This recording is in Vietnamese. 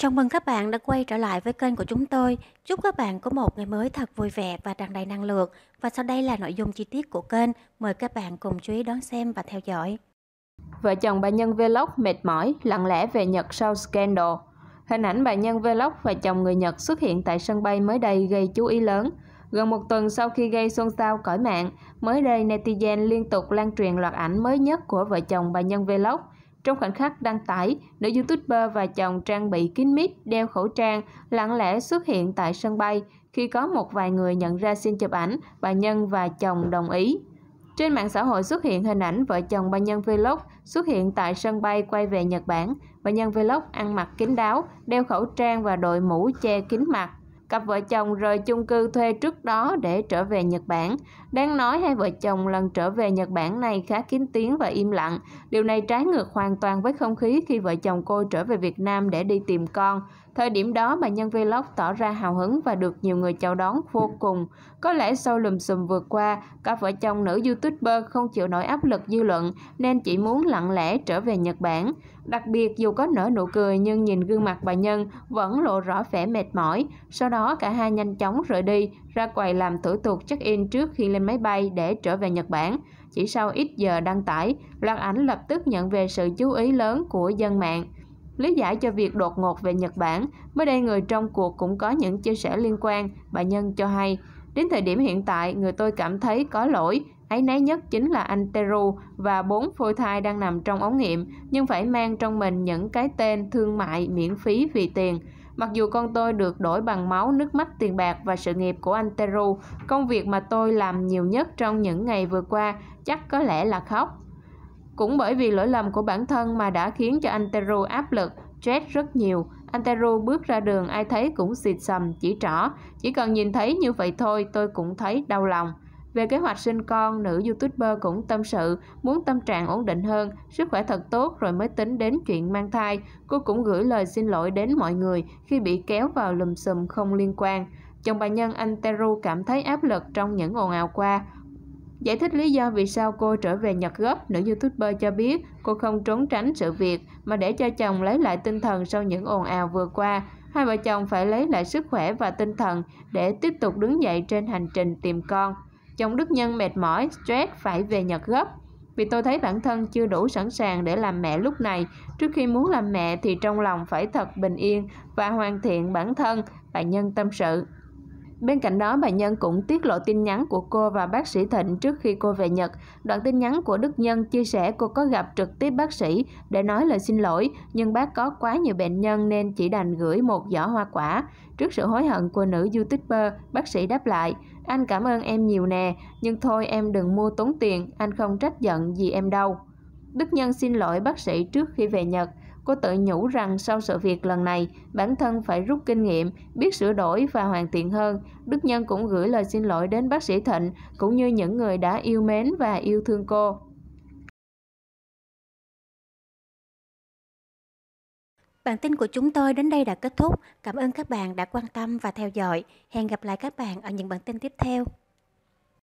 Chào mừng các bạn đã quay trở lại với kênh của chúng tôi. Chúc các bạn có một ngày mới thật vui vẻ và tràn đầy năng lượng. Và sau đây là nội dung chi tiết của kênh. Mời các bạn cùng chú ý đón xem và theo dõi. Vợ chồng bà Nhân Vlog mệt mỏi, lặng lẽ về Nhật sau scandal. Hình ảnh bà Nhân Vlog và chồng người Nhật xuất hiện tại sân bay mới đây gây chú ý lớn. Gần một tuần sau khi gây xôn xao cõi mạng, mới đây netizen liên tục lan truyền loạt ảnh mới nhất của vợ chồng bà Nhân Vlog – trong khoảnh khắc đăng tải, nữ YouTuber và chồng trang bị kín mít, đeo khẩu trang, lặng lẽ xuất hiện tại sân bay. Khi có một vài người nhận ra xin chụp ảnh, bà Nhân và chồng đồng ý. Trên mạng xã hội xuất hiện hình ảnh vợ chồng bà Nhân Vlog xuất hiện tại sân bay quay về Nhật Bản. Bà Nhân Vlog ăn mặc kín đáo, đeo khẩu trang và đội mũ che kín mặt. Cặp vợ chồng rời chung cư thuê trước đó để trở về Nhật Bản. Đáng nói hai vợ chồng lần trở về Nhật Bản này khá kín tiếng và im lặng. Điều này trái ngược hoàn toàn với không khí khi vợ chồng cô trở về Việt Nam để đi tìm con. Thời điểm đó mà nhân vlog tỏ ra hào hứng và được nhiều người chào đón vô cùng. Có lẽ sau lùm xùm vừa qua, cặp vợ chồng nữ youtuber không chịu nổi áp lực dư luận nên chỉ muốn lặng lẽ trở về Nhật Bản. Đặc biệt dù có nở nụ cười nhưng nhìn gương mặt bà Nhân vẫn lộ rõ vẻ mệt mỏi. Sau đó cả hai nhanh chóng rời đi, ra quầy làm thủ tục check-in trước khi lên máy bay để trở về Nhật Bản. Chỉ sau ít giờ đăng tải, loạt ảnh lập tức nhận về sự chú ý lớn của dân mạng. Lý giải cho việc đột ngột về Nhật Bản, mới đây người trong cuộc cũng có những chia sẻ liên quan, bà Nhân cho hay. Đến thời điểm hiện tại, người tôi cảm thấy có lỗi, ấy náy nhất chính là anh Teru và bốn phôi thai đang nằm trong ống nghiệm, nhưng phải mang trong mình những cái tên thương mại miễn phí vì tiền. Mặc dù con tôi được đổi bằng máu, nước mắt, tiền bạc và sự nghiệp của anh Teru, công việc mà tôi làm nhiều nhất trong những ngày vừa qua chắc có lẽ là khóc. Cũng bởi vì lỗi lầm của bản thân mà đã khiến cho anh Teru áp lực, stress rất nhiều. Anh Teru bước ra đường ai thấy cũng xịt sầm, chỉ trỏ. Chỉ cần nhìn thấy như vậy thôi tôi cũng thấy đau lòng. Về kế hoạch sinh con, nữ youtuber cũng tâm sự, muốn tâm trạng ổn định hơn, sức khỏe thật tốt rồi mới tính đến chuyện mang thai. Cô cũng gửi lời xin lỗi đến mọi người khi bị kéo vào lùm xùm không liên quan. Chồng bà Nhân anh Teru cảm thấy áp lực trong những ồn ào qua. Giải thích lý do vì sao cô trở về Nhật gốc, nữ youtuber cho biết cô không trốn tránh sự việc mà để cho chồng lấy lại tinh thần sau những ồn ào vừa qua. Hai vợ chồng phải lấy lại sức khỏe và tinh thần để tiếp tục đứng dậy trên hành trình tìm con. Chồng Đức Nhân mệt mỏi, stress phải về Nhật gấp Vì tôi thấy bản thân chưa đủ sẵn sàng để làm mẹ lúc này. Trước khi muốn làm mẹ thì trong lòng phải thật bình yên và hoàn thiện bản thân, bạn nhân tâm sự. Bên cạnh đó, bà Nhân cũng tiết lộ tin nhắn của cô và bác sĩ Thịnh trước khi cô về Nhật. Đoạn tin nhắn của Đức Nhân chia sẻ cô có gặp trực tiếp bác sĩ để nói lời xin lỗi, nhưng bác có quá nhiều bệnh nhân nên chỉ đành gửi một giỏ hoa quả. Trước sự hối hận của nữ YouTuber, bác sĩ đáp lại, anh cảm ơn em nhiều nè, nhưng thôi em đừng mua tốn tiền, anh không trách giận gì em đâu. Đức Nhân xin lỗi bác sĩ trước khi về Nhật. Cô tự nhủ rằng sau sự việc lần này, bản thân phải rút kinh nghiệm, biết sửa đổi và hoàn thiện hơn. Đức Nhân cũng gửi lời xin lỗi đến bác sĩ Thịnh, cũng như những người đã yêu mến và yêu thương cô. Bản tin của chúng tôi đến đây đã kết thúc. Cảm ơn các bạn đã quan tâm và theo dõi. Hẹn gặp lại các bạn ở những bản tin tiếp theo.